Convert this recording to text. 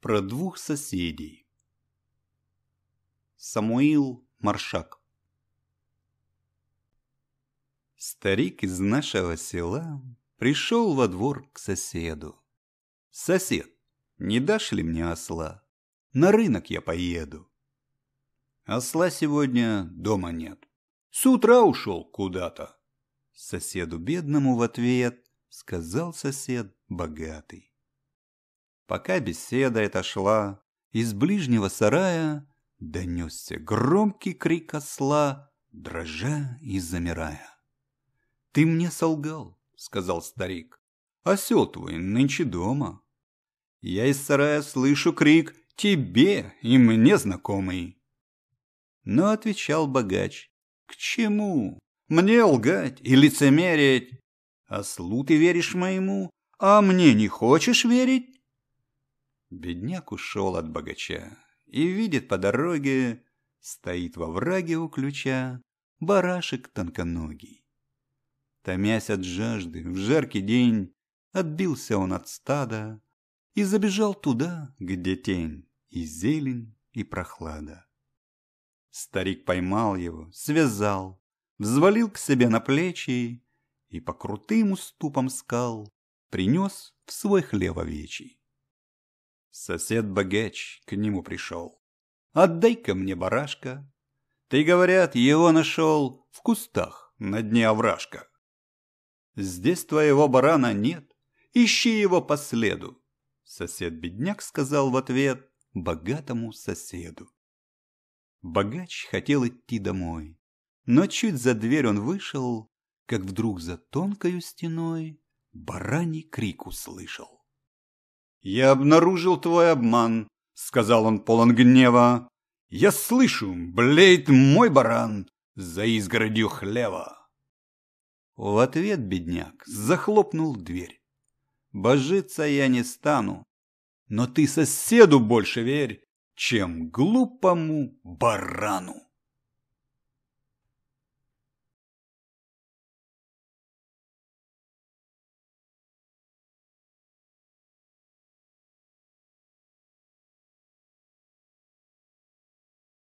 Про двух соседей. Самуил Маршак Старик из нашего села пришел во двор к соседу. «Сосед, не дашь ли мне осла? На рынок я поеду». «Осла сегодня дома нет. С утра ушел куда-то». Соседу бедному в ответ сказал сосед богатый. Пока беседа эта шла, из ближнего сарая донесся громкий крик осла, дрожа и замирая. — Ты мне солгал, — сказал старик. — Осел твой нынче дома. Я из сарая слышу крик «Тебе и мне знакомый». Но отвечал богач, «К чему? Мне лгать и лицемерить? Ослу ты веришь моему, а мне не хочешь верить?» Бедняк ушел от богача и видит по дороге, стоит во враге у ключа барашек тонконогий. Томясь от жажды, в жаркий день отбился он от стада и забежал туда, где тень и зелень и прохлада. Старик поймал его, связал, взвалил к себе на плечи и по крутым уступам скал принес в свой хлеб овечий. Сосед Багеч к нему пришел. «Отдай-ка мне барашка». «Ты, говорят, его нашел в кустах на дне овражка». «Здесь твоего барана нет, ищи его по следу». Сосед-бедняк сказал в ответ богатому соседу. Богач хотел идти домой, но чуть за дверь он вышел, как вдруг за тонкою стеной бараний крик услышал. «Я обнаружил твой обман», — сказал он полон гнева. «Я слышу, блеет мой баран за изгородью хлева». В ответ бедняк захлопнул дверь. «Божиться я не стану, но ты соседу больше верь, чем глупому барану».